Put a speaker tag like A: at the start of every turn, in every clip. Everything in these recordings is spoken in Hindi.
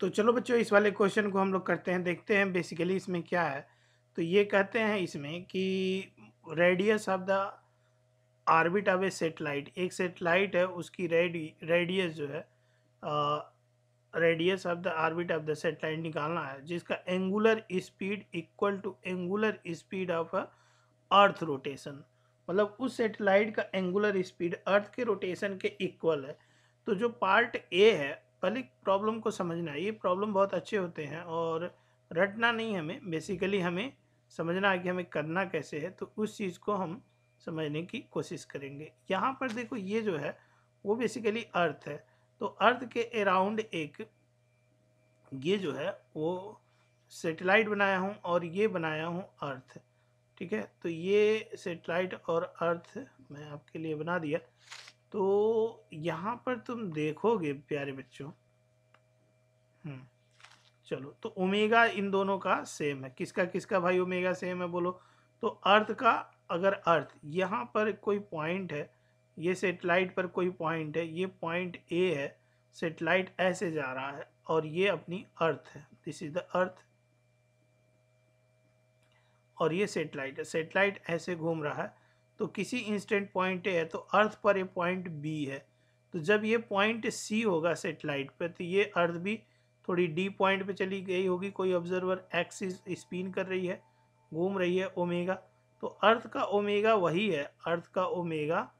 A: तो चलो बच्चों इस वाले क्वेश्चन को हम लोग करते हैं देखते हैं बेसिकली इसमें क्या है तो ये कहते हैं इसमें कि radius of the orbit of a satellite एक सेटेलाइट है उसकी रेडी रेडियस जो है radius of the orbit of the satellite निकालना है जिसका angular speed equal to angular speed of earth rotation मतलब उस सेटेलाइट का एंगुलर स्पीड अर्थ के रोटेशन के इक्वल है तो जो पार्ट ए है पहले प्रॉब्लम को समझना है ये प्रॉब्लम बहुत अच्छे होते हैं और रटना नहीं हमें बेसिकली हमें समझना है कि हमें करना कैसे है तो उस चीज़ को हम समझने की कोशिश करेंगे यहाँ पर देखो ये जो है वो बेसिकली अर्थ है तो अर्थ के अराउंड एक ये जो है वो सेटेलाइट बनाया हूँ और ये बनाया हूँ अर्थ ठीक है तो ये सेटेलाइट और अर्थ मैं आपके लिए बना दिया तो यहाँ पर तुम देखोगे प्यारे बच्चों हम्म, चलो तो ओमेगा इन दोनों का सेम है किसका किसका भाई ओमेगा सेम है बोलो तो अर्थ का अगर अर्थ यहाँ पर कोई पॉइंट है ये सेटेलाइट पर कोई पॉइंट है ये पॉइंट ए है सेटेलाइट ऐसे जा रहा है और ये अपनी अर्थ है दिस इज द अर्थ और ये सेटेलाइट है सेटेलाइट ऐसे घूम रहा है तो किसी इंस्टेंट पॉइंट ए है तो अर्थ पर ये पॉइंट बी है तो जब ये पॉइंट सी होगा सेटेलाइट पर तो ये अर्थ भी थोड़ी डी पॉइंट पे चली गई होगी कोई ऑब्जर्वर एक्स स्पिन कर रही है घूम रही है ओमेगा तो अर्थ का ओमेगा वही है अर्थ का ओमेगा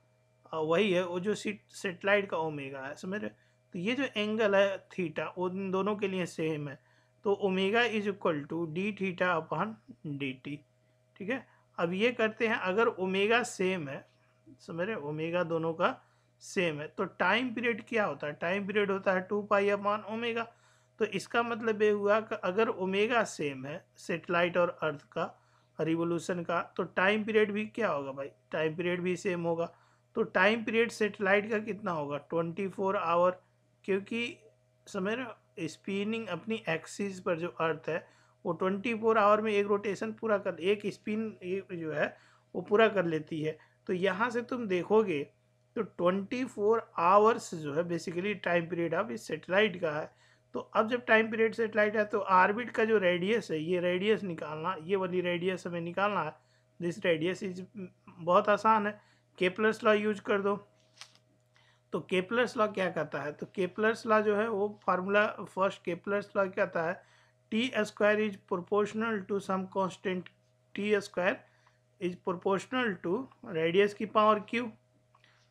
A: वही है वो जो सेटेलाइट का ओमेगा है समझ रहे तो ये जो एंगल है थीटा वो इन दोनों के लिए सेम है तो omega is equal to D theta upon D T ठीक है अब ये करते हैं अगर ओमेगा सेम है समझ रहे ओमेगा दोनों का सेम है तो टाइम पीरियड क्या होता है टाइम पीरियड होता है टू पाई अपॉन ओमेगा तो इसका मतलब ये हुआ कि अगर ओमेगा सेम है सेटेलाइट और अर्थ का रिवोल्यूशन का तो टाइम पीरियड भी क्या होगा भाई टाइम पीरियड भी सेम होगा तो टाइम पीरियड सेटेलाइट का कितना होगा ट्वेंटी फोर आवर क्योंकि समझ रहे स्पिनिंग अपनी एक्सिस पर जो अर्थ है वो ट्वेंटी फोर आवर में एक रोटेशन पूरा कर एक स्पिन जो है वो पूरा कर लेती है तो यहाँ से तुम देखोगे तो ट्वेंटी फोर आवर्स जो है बेसिकली टाइम पीरियड अब इस सेटेलाइट का है तो अब जब टाइम पीरियड सेटेलाइट है तो आर्बिट का जो रेडियस है ये रेडियस निकालना ये वाली रेडियस हमें निकालना है दिस तो रेडियस इज बहुत आसान है केपलर्स लॉ यूज कर दो तो केपलर्स लॉ क्या कहता है तो केपलर्स लॉ जो है वो फार्मूला फर्स्ट केपलर्स लॉ कहता है t square is proportional to some constant t square is proportional to radius की पावर q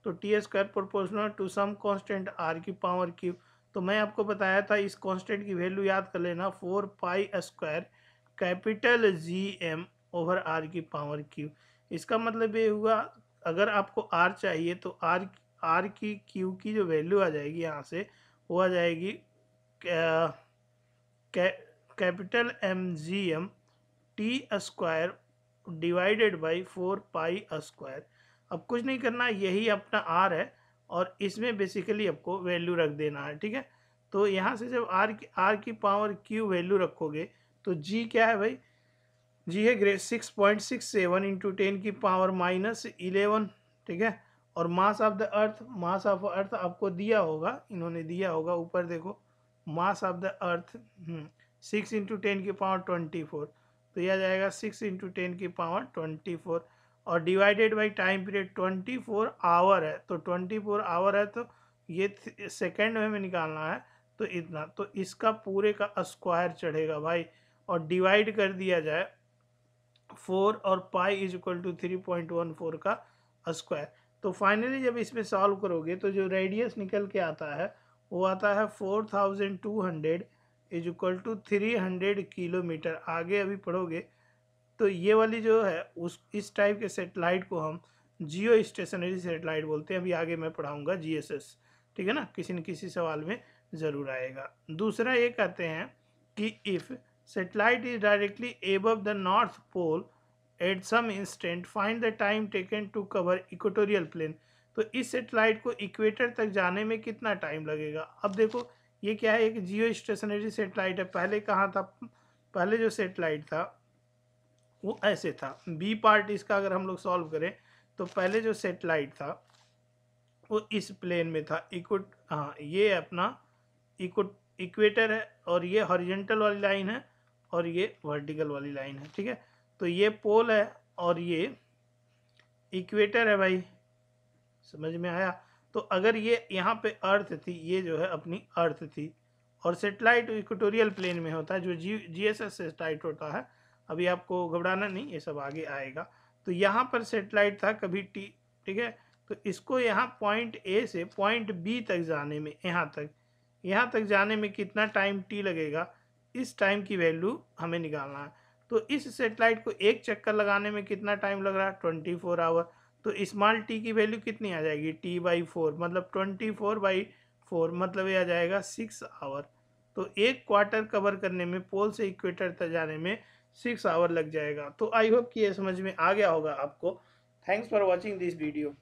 A: तो T square proportional to some constant R की पावर क्यू तो मैं आपको बताया था इस कांस्टेंट की वैल्यू याद कर लेना four pi square capital G M over R की पावर क्यू इसका मतलब ये हुआ अगर आपको आर चाहिए तो आर आर की क्यू की जो वैल्यू आ जाएगी यहाँ से वो आ जाएगी capital M G M T square divided by four pi square अब कुछ नहीं करना यही अपना आर है और इसमें बेसिकली आपको वैल्यू रख देना है ठीक है तो यहाँ से जब आर की आर की पावर क्यू वैल्यू रखोगे तो जी क्या है भाई जी है ग्रे six point six seven into ten की पावर माइनस इलेवन ठीक है और mass of the earth mass of earth आपको दिया होगा इन्होंने दिया होगा ऊपर देखो mass of the earth six into ten की पावर ट्वेंटी फोर तो यह जाएगा सिक्स इंटू टेन की पावर ट्वेंटी फोर और divided by time period twenty four hour है तो ट्वेंटी फोर आवर है तो ये सेकेंड में निकालना है तो इतना तो इसका पूरे का स्क्वायर चढ़ेगा भाई और डिवाइड कर दिया जाए फोर और pi is equal to three point one four का स्क्वायर तो फाइनली जब इसमें सॉल्व करोगे तो जो रेडियस निकल के आता है वो आता है four thousand two hundred is equal to three hundred kilometre आगे अभी पढ़ोगे तो ये वाली जो है उस इस टाइप के सेटेलाइट को हम जियो स्टेशनरी सेटेलाइट बोलते हैं अभी आगे मैं पढ़ाऊँगा जी ठीक है ना किसी न किसी सवाल में ज़रूर आएगा दूसरा ये कहते हैं कि if satellite is directly above the north pole at some instant find the time taken to cover equatorial plane तो इस सेटेलाइट को इक्वेटर तक जाने में कितना टाइम लगेगा अब देखो ये क्या है एक जियो स्टेशनरी सेटेलाइट है पहले कहाँ था पहले जो सेटेलाइट था वो ऐसे था बी पार्ट इसका अगर हम लोग सॉल्व करें तो पहले जो सेटेलाइट था वो इस प्लेन में था इक्वट हाँ ये अपना इक्वट इक्वेटर है और ये हॉरिजेंटल वाली लाइन है और ये वर्टिकल वाली लाइन है ठीक है तो ये पोल है और ये इक्वेटर है भाई समझ में आया तो अगर ये यहाँ पे अर्थ थी ये जो है अपनी अर्थ थी और सेटेलाइट इक्वेटोरियल प्लेन में होता है जो G G S S satellite होता है अभी आपको घबराना नहीं ये सब आगे आएगा तो यहाँ पर सेटेलाइट था कभी टी ठीक है तो इसको यहाँ पॉइंट ए से पॉइंट बी तक जाने में यहाँ तक यहाँ तक जाने में कितना टाइम टी लगेगा इस टाइम की वैल्यू हमें निकालना है तो इस सेटेलाइट को एक चक्कर लगाने में कितना टाइम लग रहा है ट्वेंटी फोर आवर तो स्मॉल टी की वैल्यू कितनी आ जाएगी टी बाई फोर मतलब ट्वेंटी फोर बाई फोर मतलब ये आ जाएगा सिक्स आवर तो एक क्वार्टर कवर करने में पोल से इक्वेटर तक जाने में सिक्स आवर लग जाएगा तो आई होप कि ये समझ में आ गया होगा आपको thanks for watching this video